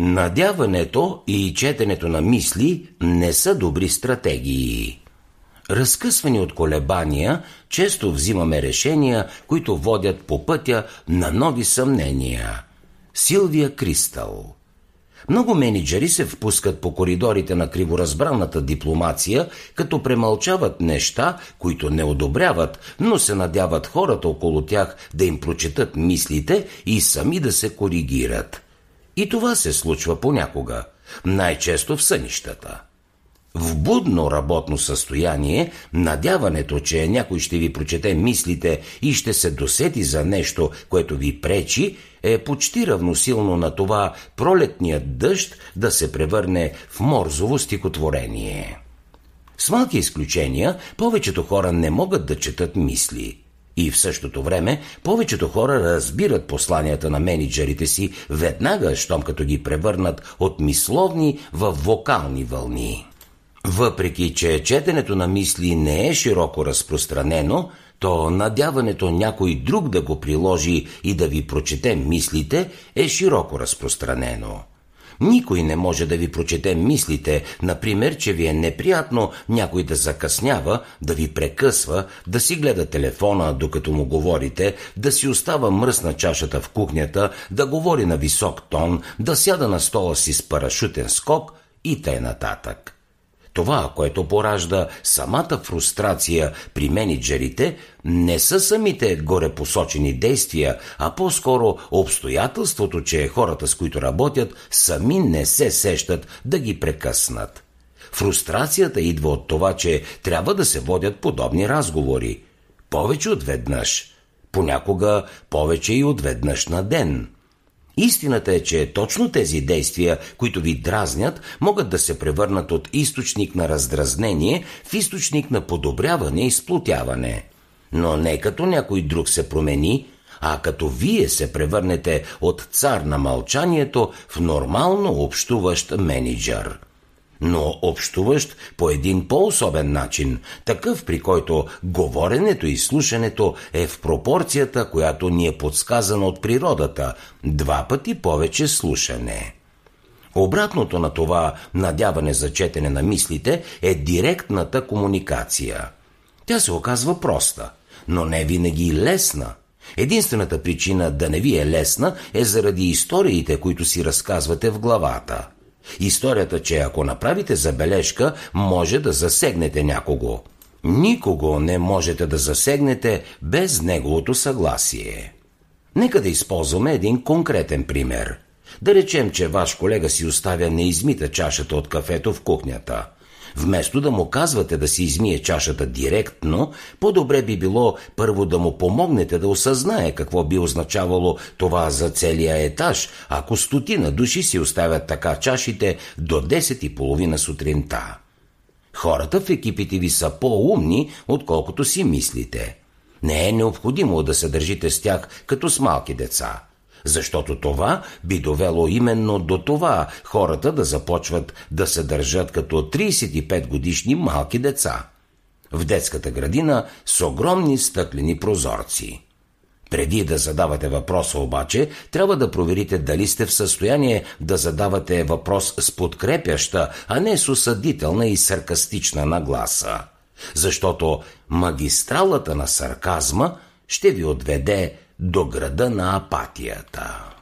Надяването и четенето на мисли не са добри стратегии. Разкъсвани от колебания, често взимаме решения, които водят по пътя на нови съмнения. Силвия Кристал много менеджери се впускат по коридорите на криворазбраната дипломация, като премълчават неща, които не одобряват, но се надяват хората около тях да им прочетат мислите и сами да се коригират – и това се случва понякога, най-често в сънищата. В будно работно състояние, надяването, че някой ще ви прочете мислите и ще се досети за нещо, което ви пречи, е почти равносилно на това пролетният дъжд да се превърне в морзово стихотворение. С малки изключения, повечето хора не могат да четат мисли – и в същото време повечето хора разбират посланията на менеджерите си веднага, щом като ги превърнат от мисловни в вокални вълни. Въпреки, че четенето на мисли не е широко разпространено, то надяването някой друг да го приложи и да ви прочете мислите е широко разпространено. Никой не може да ви прочете мислите, например, че ви е неприятно някой да закъснява, да ви прекъсва, да си гледа телефона, докато му говорите, да си остава мръсна чашата в кухнята, да говори на висок тон, да сяда на стола си с парашутен скок и т.н. нататък. Това, което поражда самата фрустрация при менеджерите, не са самите горе посочени действия, а по-скоро обстоятелството, че хората с които работят сами не се сещат да ги прекъснат. Фрустрацията идва от това, че трябва да се водят подобни разговори. Повече от веднъж. Понякога повече и от веднъж на ден – Истината е, че точно тези действия, които ви дразнят, могат да се превърнат от източник на раздразнение в източник на подобряване и сплотяване. Но не като някой друг се промени, а като вие се превърнете от цар на мълчанието в нормално общуващ менеджер но общуващ по един по-особен начин, такъв при който говоренето и слушането е в пропорцията, която ни е подсказана от природата – два пъти повече слушане. Обратното на това надяване за четене на мислите е директната комуникация. Тя се оказва проста, но не винаги лесна – Единствената причина да не ви е лесна е заради историите, които си разказвате в главата – Историята, че ако направите забележка, може да засегнете някого. Никого не можете да засегнете без неговото съгласие. Нека да използваме един конкретен пример. Да речем, че ваш колега си оставя неизмита чашата от кафето в кухнята – Вместо да му казвате да си измие чашата директно, по-добре би било първо да му помогнете да осъзнае какво би означавало това за целия етаж, ако стотина души си оставят така чашите до 10 и половина сутринта. Хората в екипите ви са по-умни, отколкото си мислите. Не е необходимо да се държите с тях като с малки деца – защото това би довело именно до това хората да започват да се държат като 35 годишни малки деца. В детската градина с огромни стъклени прозорци. Преди да задавате въпроса обаче, трябва да проверите дали сте в състояние да задавате въпрос с подкрепяща, а не с осъдителна и саркастична нагласа. Защото магистралата на сарказма ще ви отведе до града на апатията.